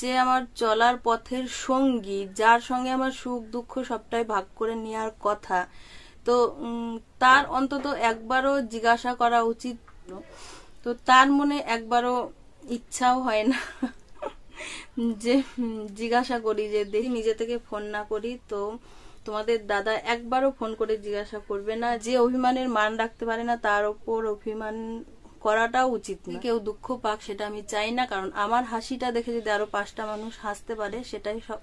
যে আমার চলার পথের সঙ্গী যার সঙ্গে আমার সুখ দুঃখ সবটাই ভাগ করে নেওয়ার কথা তো তার অন্তত একবারও জিজ্ঞাসা করা উচিত তো তার মনে একবারও ইচ্ছাও হয় না যে জিজ্ঞাসা করি যে দেখি নিজে থেকে ফোন না করি তো তোমাদের দাদা একবারও ফোন করে জিজ্ঞাসা করবে না যে অভিমানের মান রাখতে পারে না তার ওপর অভিমান করাটাও উচিত না কেউ দুঃখ পাক সেটা আমি চাই না কারণ আমার হাসিটা দেখে যদি আরো পাঁচটা মানুষ হাসতে পারে সেটাই সব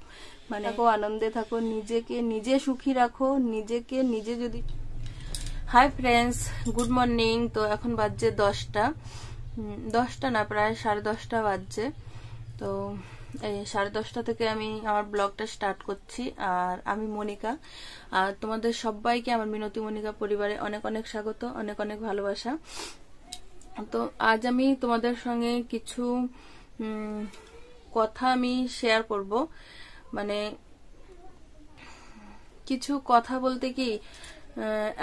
মানে আনন্দে থাকো নিজেকে নিজে সুখী রাখো নিজেকে নিজে যদি হাই ফ্রেন্ডস গুড মর্নিং তো এখন বাজছে দশটা দশটা না প্রায় সাড়ে দশটা বাজছে তো এই সাড়ে দশটা থেকে আমি আমার ব্লগটা স্টার্ট করছি আর আমি মনিকা আর তোমাদের সবাইকে আমার মিনতি মনিকা পরিবারে অনেক অনেক স্বাগত অনেক অনেক ভালোবাসা তো আজ আমি তোমাদের সঙ্গে কিছু কথা আমি শেয়ার করব মানে কিছু কথা বলতে কি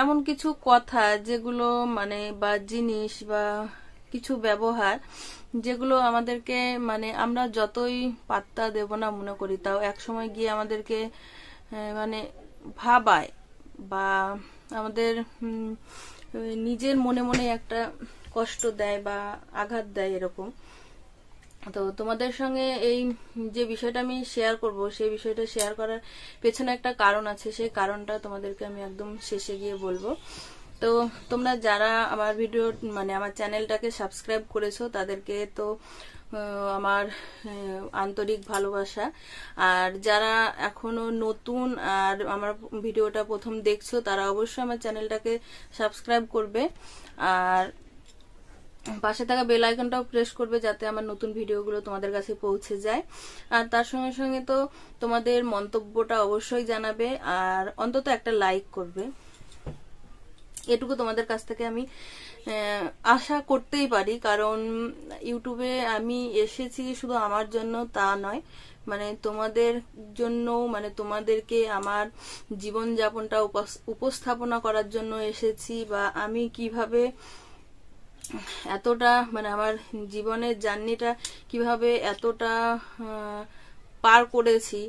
এমন কিছু কথা যেগুলো মানে বা জিনিস বা কিছু ব্যবহার যেগুলো আমাদেরকে মানে আমরা যতই পাত্তা দেব না মনে করি তাও এক সময় গিয়ে আমাদেরকে মানে ভাবায় বা আমাদের নিজের মনে মনে একটা কষ্ট দেয় বা আঘাত দেয় এরকম তো তোমাদের সঙ্গে এই যে বিষয়টা আমি শেয়ার করব সেই বিষয়টা শেয়ার করার পেছনে একটা কারণ আছে সেই কারণটা তোমাদেরকে আমি একদম শেষে গিয়ে বলবো তো তোমরা যারা আমার ভিডিও মানে আমার চ্যানেলটাকে সাবস্ক্রাইব করেছো তাদেরকে তো আমার আন্তরিক ভালোবাসা আর যারা এখনো নতুন আর আমার ভিডিওটা প্রথম দেখছো তারা অবশ্যই আমার চ্যানেলটাকে সাবস্ক্রাইব করবে আর পাশে থাকা বেল আইকনটাও প্রেস করবে যাতে আমার নতুন ভিডিওগুলো তোমাদের কাছে পৌঁছে যায় আর তার সঙ্গে সঙ্গে তো তোমাদের মন্তব্যটা অবশ্যই জানাবে আর অন্তত একটা লাইক করবে এটুকু তোমাদের কাছ থেকে আমি আশা করতেই পারি কারণ ইউটিউবে আমি এসেছি শুধু আমার জন্য তা নয় মানে তোমাদের জন্য মানে তোমাদেরকে আমার জীবনযাপনটা উপস্থাপনা করার জন্য এসেছি বা আমি কিভাবে এতটা মানে আমার জীবনের জার্নিটা কিভাবে এতটা পার করেছি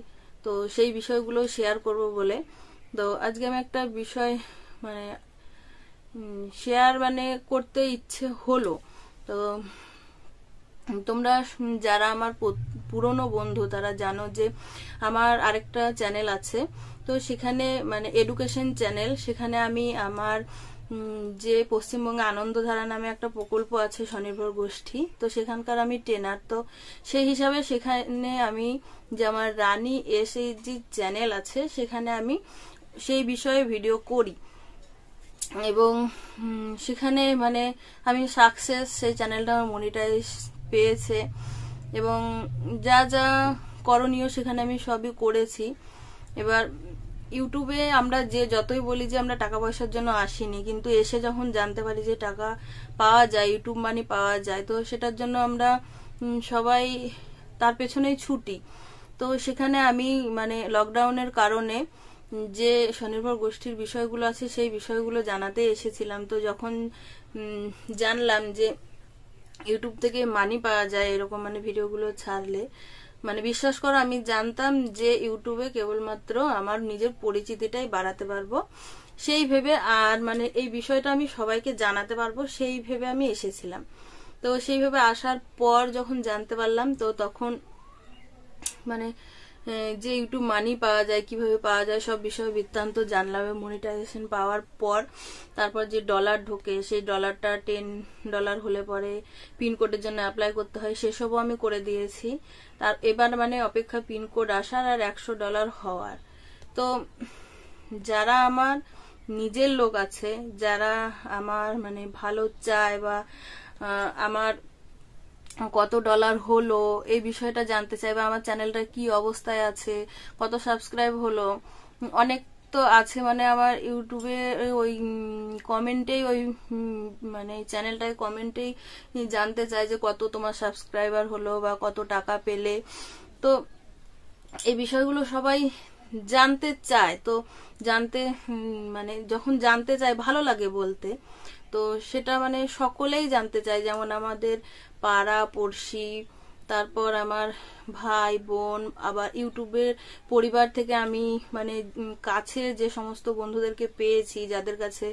তো সেই বিষয়গুলো শেয়ার করব বলে তো আজকে আমি একটা বিষয় মানে শেয়ার মানে করতে ইচ্ছে হলো তো তোমরা যারা আমার পুরনো বন্ধু তারা জানো যে আমার আরেকটা চ্যানেল আছে তো সেখানে মানে এডুকেশন চ্যানেল সেখানে আমি আমার যে পশ্চিমবঙ্গে আনন্দধারা নামে একটা প্রকল্প আছে স্বনির্ভর গোষ্ঠী তো সেখানকার আমি ট্রেনার তো সেই হিসাবে সেখানে আমি যে আমার রানী এস যে চ্যানেল আছে সেখানে আমি সেই বিষয়ে ভিডিও করি এবং সেখানে মানে আমি সাকসেস সেই চ্যানেলটা আমার মনিটাইজ পেয়েছে এবং যা যা করণীয় সেখানে আমি সবই করেছি এবার ইউটিউবে আমরা যে যতই বলি যে আমরা টাকা পয়সার জন্য আসিনি কিন্তু এসে যখন জানতে পারি যে টাকা পাওয়া যায় ইউটিউব মানি পাওয়া যায় তো সেটার জন্য আমরা সবাই তার পেছনেই ছুটি তো সেখানে আমি মানে লকডাউনের কারণে যে স্বনির্ভর গোষ্ঠীর বিষয়গুলো আছে সেই বিষয়গুলো জানাতে এসেছিলাম তো যখন জানলাম যে ইউটিউব থেকে মানি পাওয়া যায় এরকম মানে ভিডিওগুলো ছাড়লে মানে বিশ্বাস করো আমি জানতাম যে ইউটিউবে কেবলমাত্র আমার নিজের পরিচিতিটাই বাড়াতে পারবো সেই ভেবে আর মানে এই বিষয়টা আমি সবাইকে জানাতে পারবো সেই ভেবে আমি এসেছিলাম তো সেইভাবে আসার পর যখন জানতে পারলাম তো তখন মানে হ্যাঁ, যে ইউটিউব মানি পাওয়া যায় কিভাবে পাওয়া যায় সব বিষয়ে বৃত্তান্ত জানলাম মনিটাইজেশন পাওয়ার পর তারপর যে ডলার ঢোকে সেই ডলারটা টেন ডলার হলে পরে পিনকোডের জন্য অ্যাপ্লাই করতে হয় সেসবও আমি করে দিয়েছি তার এবার মানে অপেক্ষা পিনকোড আসার আর একশো ডলার হওয়ার তো যারা আমার নিজের লোক আছে যারা আমার মানে ভালো চায় বা আমার কত ডলার হলো এই বিষয়টা জানতে চাই বা আমার চ্যানেলটা কি অবস্থায় আছে কত সাবস্ক্রাইব হলো অনেক তো আছে মানে আমার ইউটিউবে ওই কমেন্টেই ওই মানে চ্যানেলটায় কমেন্টেই জানতে চাই যে কত তোমার সাবস্ক্রাইবার হলো বা কত টাকা পেলে তো এই বিষয়গুলো সবাই জানতে চায় তো জানতে মানে যখন জানতে চায় ভালো লাগে বলতে তো সেটা মানে সকলেই জানতে চায় যেমন আমাদের পাড়া পড়শি তারপর আমার ভাই বোন আবার ইউটিউবের পরিবার থেকে আমি মানে কাছে যে সমস্ত বন্ধুদেরকে পেয়েছি যাদের কাছে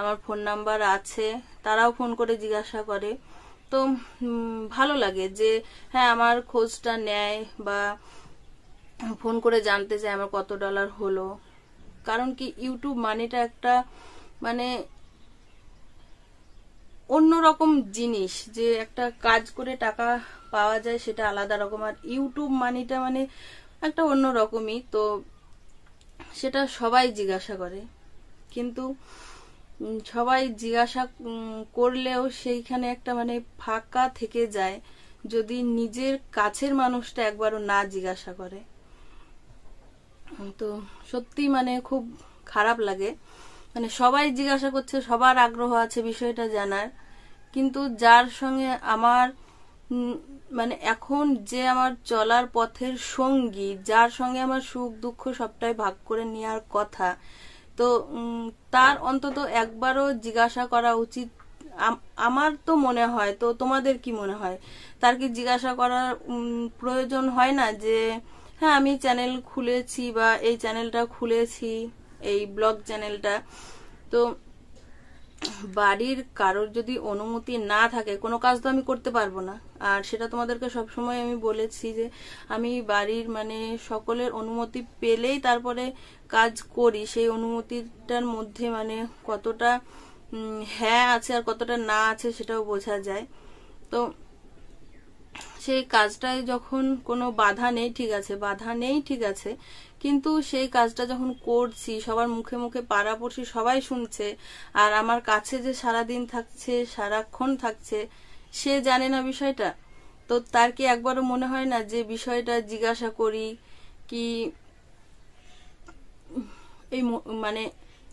আমার ফোন নাম্বার আছে তারাও ফোন করে জিজ্ঞাসা করে তো ভালো লাগে যে হ্যাঁ আমার খোঁজটা নেয় বা ফোন করে জানতে চায় আমার কত ডলার হলো কারণ কি ইউটিউব মানেটা একটা মানে অন্যরকম জিনিস যে একটা কাজ করে টাকা পাওয়া যায় সেটা আলাদা রকম আর ইউটিউব মানিটা মানে একটা অন্য রকমই তো সেটা সবাই জিজ্ঞাসা করে কিন্তু সবাই জিজ্ঞাসা করলেও সেইখানে একটা মানে ফাঁকা থেকে যায় যদি নিজের কাছের মানুষটা একবারও না জিজ্ঞাসা করে তো সত্যি মানে খুব খারাপ লাগে মানে সবাই জিজ্ঞাসা করছে সবার আগ্রহ আছে বিষয়টা জানার কিন্তু যার সঙ্গে আমার মানে এখন যে আমার চলার পথের সঙ্গী যার সঙ্গে আমার সুখ দুঃখ সবটাই ভাগ করে নেওয়ার কথা তো তার অন্তত একবারও জিজ্ঞাসা করা উচিত আমার তো মনে হয় তো তোমাদের কি মনে হয় তার কি জিজ্ঞাসা করার প্রয়োজন হয় না যে হ্যাঁ আমি চ্যানেল খুলেছি বা এই চ্যানেলটা খুলেছি এই ব্লগ চ্যানেলটা তো বাড়ির কারোর যদি অনুমতি না থাকে কোনো কাজ তো আমি করতে পারবো না আর সেটা তোমাদেরকে সবসময় আমি বলেছি যে আমি বাড়ির মানে সকলের অনুমতি পেলেই তারপরে কাজ করি সেই অনুমতিটার মধ্যে মানে কতটা হ্যাঁ আছে আর কতটা না আছে সেটাও বোঝা যায় তো সেই কাজটায় যখন কোনো বাধা নেই ঠিক আছে বাধা নেই ঠিক আছে কিন্তু সেই কাজটা যখন করছি সবার মুখে মুখে পাড়া পড়ছি সবাই শুনছে আর আমার কাছে যে সারাদিন থাকছে সারাক্ষণ থাকছে সে জানে না বিষয়টা তো তার কি একবারও মনে হয় না যে বিষয়টা জিজ্ঞাসা করি কি এই মানে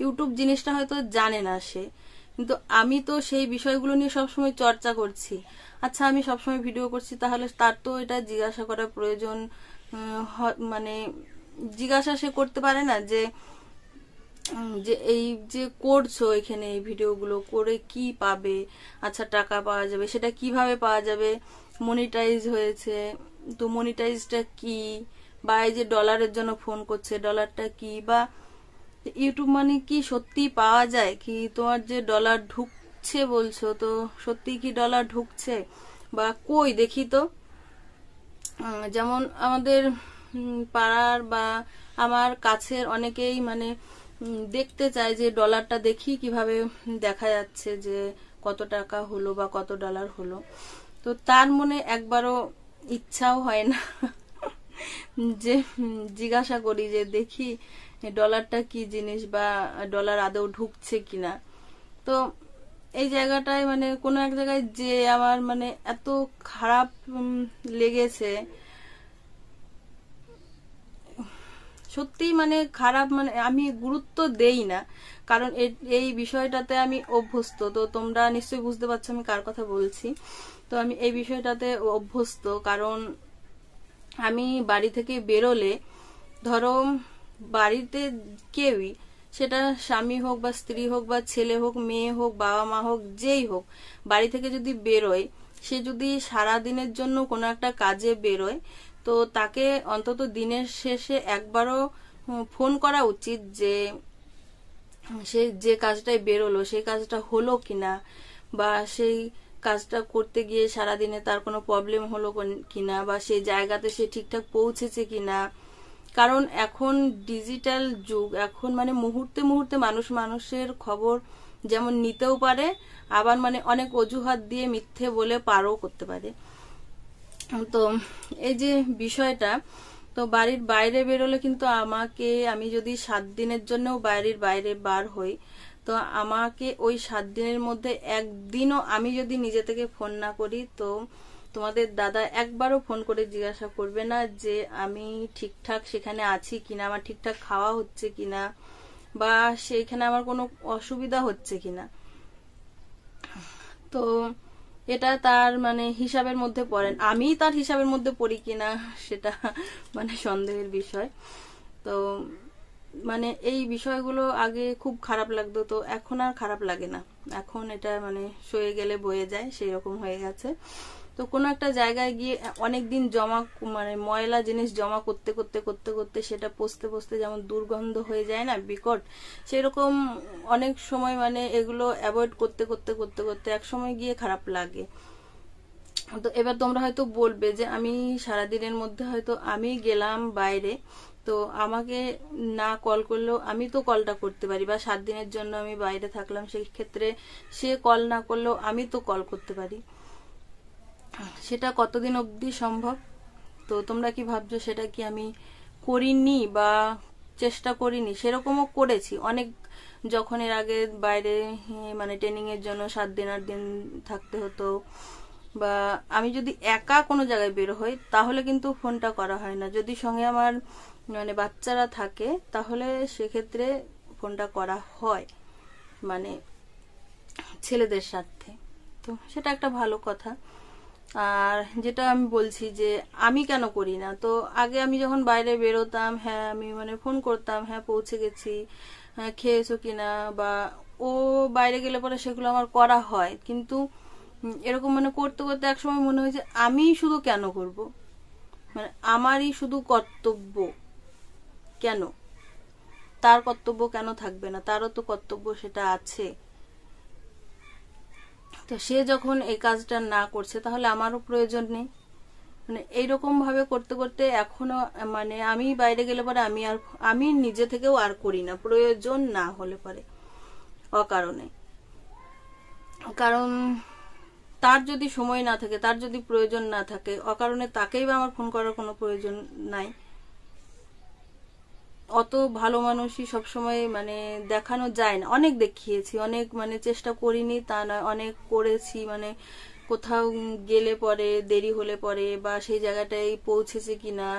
ইউটিউব জিনিসটা হয়তো জানে না সে কিন্তু আমি তো সেই বিষয়গুলো নিয়ে সবসময় চর্চা করছি আচ্ছা আমি সবসময় ভিডিও করছি তাহলে তার তো এটা জিজ্ঞাসা করা প্রয়োজন মানে জিজ্ঞাসা সে করতে পারে না যে যে এই যে করছো এখানে এই ভিডিওগুলো করে কি পাবে আচ্ছা টাকা পাওয়া যাবে সেটা কিভাবে পাওয়া যাবে মনিটাইজ হয়েছে তো মনিটাইজটা কি বা এই যে ডলারের জন্য ফোন করছে ডলারটা কি বা ইউটিউব মানে কি সত্যি পাওয়া যায় কি তোমার যে ডলার ঢুকছে বলছো তো সত্যি কি ডলার ঢুকছে বা কই দেখি তো যেমন আমাদের পাড়ার বা আমার কাছের অনেকেই মানে দেখতে চায় যে ডলারটা দেখি কিভাবে দেখা যাচ্ছে যে কত টাকা হলো বা কত ডলার হলো তো তার মনে একবারও ইচ্ছাও হয় না যে জিজ্ঞাসা করি যে দেখি ডলারটা কি জিনিস বা ডলার আদৌ ঢুকছে কিনা তো এই জায়গাটায় মানে কোনো এক জায়গায় যে আমার মানে এত খারাপ লেগেছে সত্যিই মানে খারাপ মানে আমি গুরুত্ব দেই না কারণ এই বিষয়টাতে আমি অভ্যস্ত তো তোমরা নিশ্চয়ই বুঝতে পারছো আমি কার কথা বলছি তো আমি এই বিষয়টাতে অভ্যস্ত কারণ আমি বাড়ি থেকে বেরোলে ধরো বাড়িতে কেউই সেটা স্বামী হোক বা স্ত্রী হোক বা ছেলে হোক মেয়ে হোক বাবা মা হোক যেই হোক বাড়ি থেকে যদি বেরোয় সে যদি সারা দিনের জন্য কোনো একটা কাজে বেরোয় তো তাকে অন্তত দিনের শেষে একবারও ফোন করা উচিত যে সে যে কাজটায় বেরোলো সেই কাজটা হলো কিনা বা সেই কাজটা করতে গিয়ে সারাদিনে তার কোনো প্রবলেম হলো কিনা বা সেই জায়গাতে সে ঠিকঠাক পৌঁছেছে কিনা কারণ এখন ডিজিটাল যুগ এখন মানে মুহূর্তে মুহূর্তে মানুষ মানুষের খবর যেমন নিতেও পারে আবার মানে অনেক অজুহাত দিয়ে মিথ্যে বলে পারও করতে পারে তো এই যে বিষয়টা তো বাড়ির বাইরে বেরোলে কিন্তু আমাকে আমি যদি সাত দিনের জন্য বাড়ির বাইরে বার হই তো আমাকে ওই সাত দিনের মধ্যে একদিনও আমি যদি নিজে থেকে ফোন না করি তো তোমাদের দাদা একবারও ফোন করে জিজ্ঞাসা করবে না যে আমি ঠিকঠাক সেখানে আছি কিনা আমার ঠিকঠাক খাওয়া হচ্ছে কিনা বা সেইখানে আমার কোনো অসুবিধা হচ্ছে কিনা তো এটা তার মানে হিসাবের মধ্যে পড়েন আমি তার হিসাবের মধ্যে পড়ি কিনা সেটা মানে সন্দেহের বিষয় তো মানে এই বিষয়গুলো আগে খুব খারাপ লাগতো তো এখন আর খারাপ লাগে না এখন এটা মানে সয়ে গেলে বয়ে যায় সেই রকম হয়ে গেছে তো কোনো একটা জায়গায় গিয়ে অনেক দিন জমা মানে ময়লা জিনিস জমা করতে করতে করতে করতে সেটা পোস্তে পোস্তে যেমন দুর্গন্ধ হয়ে যায় না বিকট সেরকম অনেক সময় মানে এগুলো অ্যাভয়েড করতে করতে করতে করতে এক সময় গিয়ে খারাপ লাগে তো এবার তোমরা হয়তো বলবে যে আমি সারাদিনের মধ্যে হয়তো আমি গেলাম বাইরে তো আমাকে না কল করলেও আমি তো কলটা করতে পারি বা সাত দিনের জন্য আমি বাইরে থাকলাম সেই ক্ষেত্রে সে কল না করলেও আমি তো কল করতে পারি সেটা কতদিন অবধি সম্ভব তো তোমরা কি ভাবছো সেটা কি আমি করিনি বা চেষ্টা করিনি সেরকমও করেছি অনেক যখন এর আগে বাইরে মানে ট্রেনিংয়ের জন্য সাত দিন আট দিন থাকতে হতো বা আমি যদি একা কোনো জায়গায় বের হই তাহলে কিন্তু ফোনটা করা হয় না যদি সঙ্গে আমার মানে বাচ্চারা থাকে তাহলে সেক্ষেত্রে ফোনটা করা হয় মানে ছেলেদের সাথে তো সেটা একটা ভালো কথা আর যেটা আমি বলছি যে আমি কেন করি না তো আগে আমি যখন বাইরে বেরোতাম হ্যাঁ আমি মানে ফোন করতাম হ্যাঁ পৌঁছে গেছি হ্যাঁ খেয়েছো কিনা বা ও বাইরে গেলে পরে সেগুলো আমার করা হয় কিন্তু এরকম মানে করতে করতে একসময় মনে হয় যে আমি শুধু কেন করব মানে আমারই শুধু কর্তব্য কেন তার কর্তব্য কেন থাকবে না তারও তো কর্তব্য সেটা আছে তো সে যখন এই কাজটা না করছে তাহলে আমারও প্রয়োজন নেই মানে এইরকমভাবে করতে করতে এখনো মানে আমি বাইরে গেলে পরে আমি আর আমি নিজে থেকেও আর করি না প্রয়োজন না হলে পরে অকারণে কারণ তার যদি সময় না থাকে তার যদি প্রয়োজন না থাকে অকারণে তাকেই বা আমার ফোন করার কোনো প্রয়োজন নাই অত ভালো মানুষই সবসময় মানে দেখানো যায় না অনেক দেখিয়েছি অনেক মানে চেষ্টা করিনি তা নয় অনেক করেছি মানে কোথাও গেলে পরে দেরি হলে পরে বা সেই জায়গাটায় পৌঁছেছে কি না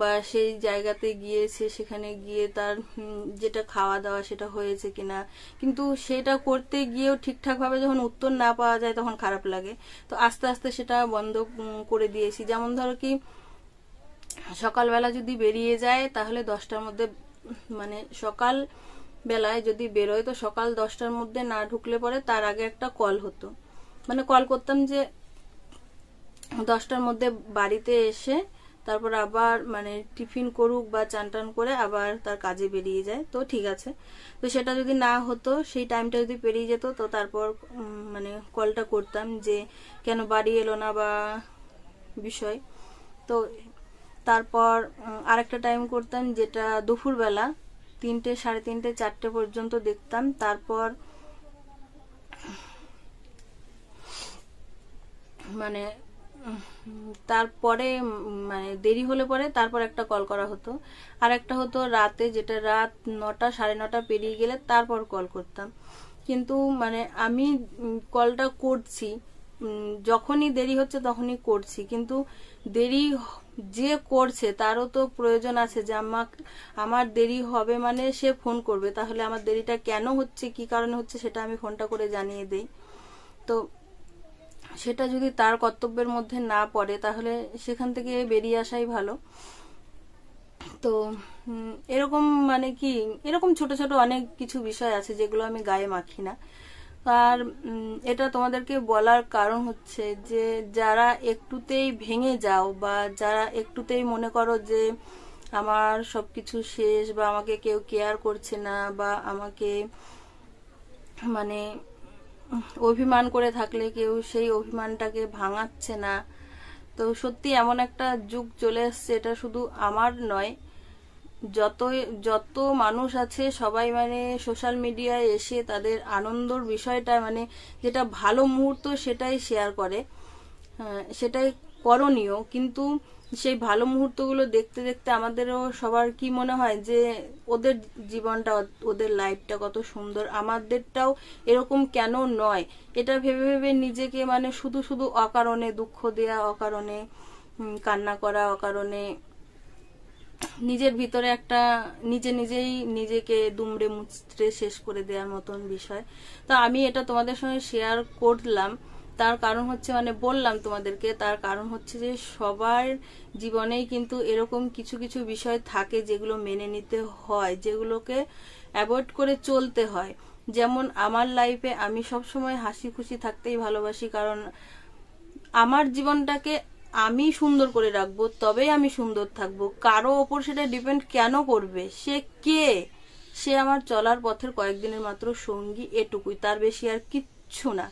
বা সেই জায়গাতে গিয়েছে সেখানে গিয়ে তার যেটা খাওয়া দাওয়া সেটা হয়েছে কিনা কিন্তু সেটা করতে গিয়েও ঠিকঠাকভাবে যখন উত্তর না পাওয়া যায় তখন খারাপ লাগে তো আস্তে আস্তে সেটা বন্ধ করে দিয়েছি যেমন ধরো কি সকালবেলা যদি বেরিয়ে যায় তাহলে দশটার মধ্যে মানে সকাল বেলায় যদি বেরোয় তো সকাল দশটার মধ্যে না ঢুকলে পরে তার আগে একটা কল হতো মানে কল করতাম যে দশটার মধ্যে বাড়িতে এসে তারপর আবার মানে টিফিন করুক বা চান টান করে আবার তার কাজে বেরিয়ে যায় তো ঠিক আছে তো সেটা যদি না হতো সেই টাইমটা যদি পেরিয়ে যেত তো তারপর মানে কলটা করতাম যে কেন বাড়ি এলো না বা বিষয় তো তারপর আরেকটা টাইম করতাম যেটা দুপুরবেলা তিনটে সাড়ে তিনটে চারটে পর্যন্ত দেখতাম তারপর মানে তারপরে মানে দেরি হলে পরে তারপর একটা কল করা হতো আর একটা হতো রাতে যেটা রাত নটা সাড়ে নটা পেরিয়ে গেলে তারপর কল করতাম কিন্তু মানে আমি কলটা করছি যখনই দেরি হচ্ছে তখনই করছি কিন্তু দেরি যে করছে তারও তো প্রয়োজন আছে যে আমাকে আমার দেরি হবে মানে সে ফোন করবে তাহলে আমার দেরিটা কেন হচ্ছে কি কারণে হচ্ছে সেটা আমি ফোনটা করে জানিয়ে দেই তো সেটা যদি তার কর্তব্যের মধ্যে না পড়ে তাহলে সেখান থেকে বেরিয়ে আসাই ভালো তো এরকম মানে কি এরকম ছোট ছোট অনেক কিছু বিষয় আছে যেগুলো আমি গায়ে মাখি না আর এটা তোমাদেরকে বলার কারণ হচ্ছে যে যারা একটুতেই ভেঙে যাও বা যারা একটুতেই মনে করো যে আমার সব কিছু শেষ বা আমাকে কেউ কেয়ার করছে না বা আমাকে মানে অভিমান করে থাকলে কেউ সেই অভিমানটাকে ভাঙাচ্ছে না তো সত্যি এমন একটা যুগ চলে এসছে এটা শুধু আমার নয় যত যত মানুষ আছে সবাই মানে সোশ্যাল মিডিয়ায় এসে তাদের আনন্দর বিষয়টা মানে যেটা ভালো মুহূর্ত সেটাই শেয়ার করে হ্যাঁ, সেটাই করণীয় কিন্তু সেই ভালো মুহূর্তগুলো দেখতে দেখতে আমাদেরও সবার কি মনে হয় যে ওদের জীবনটা ওদের লাইফটা কত সুন্দর আমাদেরটাও এরকম কেন নয় এটা ভেবে ভেবে নিজেকে মানে শুধু শুধু অকারণে দুঃখ দেয়া অকারণে কান্না করা অকারণে নিজের ভিতরে একটা নিজে নিজেই নিজেকে দুমড়ে মুচড়ে শেষ করে দেওয়ার মতন বিষয় তো আমি এটা তোমাদের সঙ্গে শেয়ার করলাম তার কারণ হচ্ছে মানে বললাম তোমাদেরকে তার কারণ হচ্ছে যে সবার জীবনেই কিন্তু এরকম কিছু কিছু বিষয় থাকে যেগুলো মেনে নিতে হয় যেগুলোকে অ্যাভয়েড করে চলতে হয় যেমন আমার লাইফে আমি সবসময় হাসি খুশি থাকতেই ভালোবাসি কারণ আমার জীবনটাকে আমি সুন্দর করে রাখবো তবেই আমি সুন্দর থাকবো কারো ওপর সেটা ডিপেন্ড কেন করবে সে কে সে আমার চলার পথের কয়েকদিনের মাত্র সঙ্গী এটুকুই তার বেশি আর কিচ্ছু না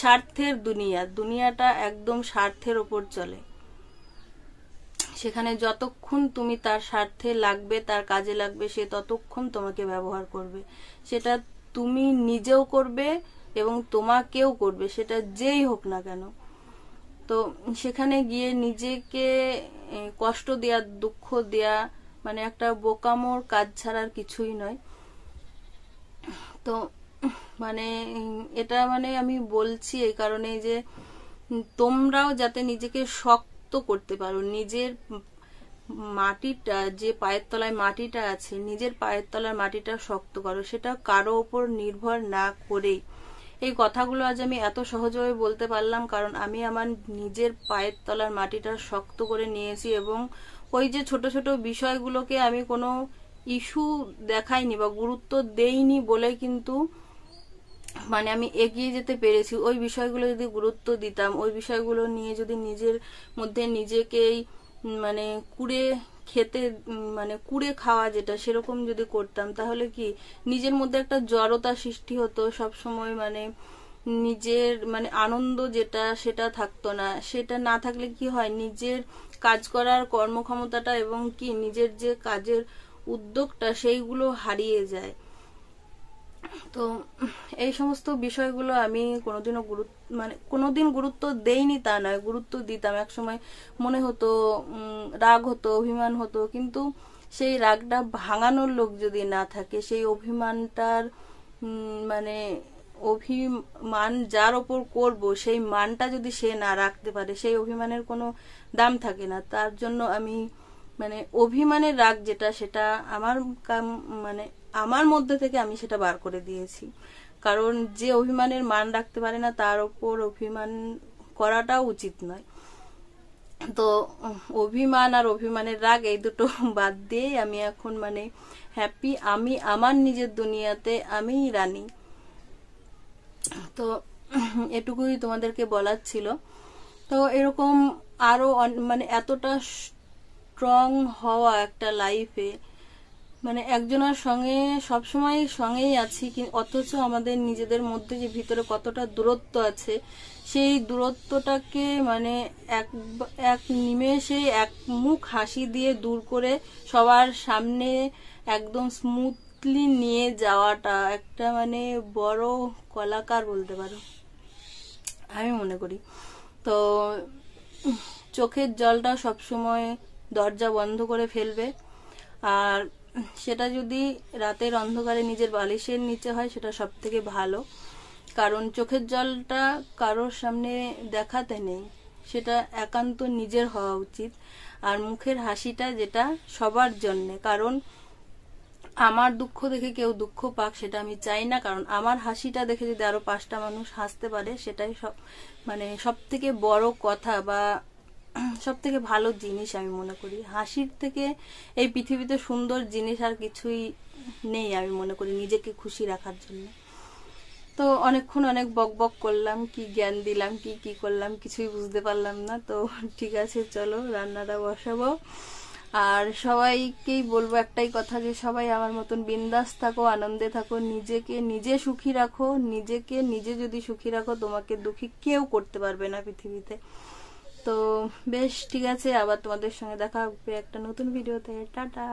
স্বার্থের দুনিয়া দুনিয়াটা একদম স্বার্থের ওপর চলে সেখানে যতক্ষণ তুমি তার স্বার্থে লাগবে তার কাজে লাগবে সে ততক্ষণ তোমাকে ব্যবহার করবে সেটা তুমি নিজেও করবে এবং তোমাকেও করবে সেটা যেই হোক না কেন তো সেখানে গিয়ে নিজেকে কষ্ট দেয়া দুঃখ দেয়া মানে একটা বোকামোর কাজ ছাড়ার কিছুই নয় তো মানে এটা মানে আমি বলছি এই কারণে যে তোমরাও যাতে নিজেকে শক্ত করতে পারো নিজের মাটিটা যে পায়ের তলায় মাটিটা আছে নিজের পায়ের তলার মাটিটা শক্ত করো সেটা কারো ওপর নির্ভর না করেই এই কথাগুলো আজ আমি এত সহজভাবে বলতে পারলাম কারণ আমি আমার নিজের পায়ের তলার মাটিটা শক্ত করে নিয়েছি এবং ওই যে ছোট ছোট বিষয়গুলোকে আমি কোনো ইস্যু দেখাইনি বা গুরুত্ব দেইনি বলে কিন্তু মানে আমি এগিয়ে যেতে পেরেছি ওই বিষয়গুলো যদি গুরুত্ব দিতাম ওই বিষয়গুলো নিয়ে যদি নিজের মধ্যে নিজেকেই মানে কুড়ে খেতে মানে কুড়ে খাওয়া যেটা সেরকম যদি করতাম তাহলে কি নিজের মধ্যে একটা জড়তা সৃষ্টি হতো সব সময় মানে নিজের মানে আনন্দ যেটা সেটা থাকতো না সেটা না থাকলে কি হয় নিজের কাজ করার কর্মক্ষমতাটা এবং কি নিজের যে কাজের উদ্যোগটা সেইগুলো হারিয়ে যায় তো এই সমস্ত বিষয়গুলো আমি কোনোদিনও গুরুত্ব মানে কোনোদিন গুরুত্ব দেইনি তা নয় গুরুত্ব দিতাম একসময় মনে হতো রাগ হতো অভিমান হতো কিন্তু সেই রাগটা ভাঙানোর লোক যদি না থাকে সেই অভিমানটার মানে অভিমান যার ওপর করব সেই মানটা যদি সে না রাখতে পারে সেই অভিমানের কোনো দাম থাকে না তার জন্য আমি মানে অভিমানের রাগ যেটা সেটা আমার মানে আমার মধ্যে থেকে আমি সেটা বার করে দিয়েছি কারণ যে অভিমানের মান রাখতে পারে না তার ওপর অভিমান করাটাও উচিত নয় তো অভিমান আর অভিমানের রাগ এই দুটো বাদ দিয়েই আমি এখন মানে হ্যাপি আমি আমার নিজের দুনিয়াতে আমি রানী তো এটুকুই তোমাদেরকে বলার ছিল তো এরকম আরও মানে এতটা স্ট্রং হওয়া একটা লাইফে মানে একজনের সঙ্গে সবসময় সঙ্গেই আছি অথচ আমাদের নিজেদের মধ্যে যে ভিতরে কতটা দূরত্ব আছে সেই দূরত্বটাকে মানে এক এক নিমেষে এক মুখ হাসি দিয়ে দূর করে সবার সামনে একদম স্মুথলি নিয়ে যাওয়াটা একটা মানে বড় কলাকার বলতে পারো আমি মনে করি তো চোখের জলটা সবসময় দরজা বন্ধ করে ফেলবে আর সেটা যদি রাতের অন্ধকারে নিজের বালিশের নিচে হয় সেটা সব থেকে ভালো কারণ চোখের জলটা কারোর সামনে দেখাতে নেই সেটা একান্ত নিজের হওয়া উচিত আর মুখের হাসিটা যেটা সবার জন্যে কারণ আমার দুঃখ দেখে কেউ দুঃখ পাক সেটা আমি চাই না কারণ আমার হাসিটা দেখে যদি আরও পাঁচটা মানুষ হাসতে পারে সেটাই সব মানে সব থেকে বড় কথা বা সব থেকে ভালো জিনিস আমি মনে করি হাসির থেকে এই পৃথিবীতে সুন্দর জিনিস আর কিছুই নেই আমি মনে করি নিজেকে খুশি রাখার জন্য তো অনেকক্ষণ অনেক বক বক করলাম কি জ্ঞান দিলাম কি কি করলাম কিছুই বুঝতে পারলাম না তো ঠিক আছে চলো রান্নাটা বসাবো আর সবাইকেই বলবো একটাই কথা যে সবাই আমার মতন বিন্দাস থাকো আনন্দে থাকো নিজেকে নিজে সুখী রাখো নিজেকে নিজে যদি সুখী রাখো তোমাকে দুঃখী কেউ করতে পারবে না পৃথিবীতে তো বেশ ঠিক আছে আবার তোমাদের সঙ্গে দেখা হবে একটা নতুন ভিডিওতে টাটা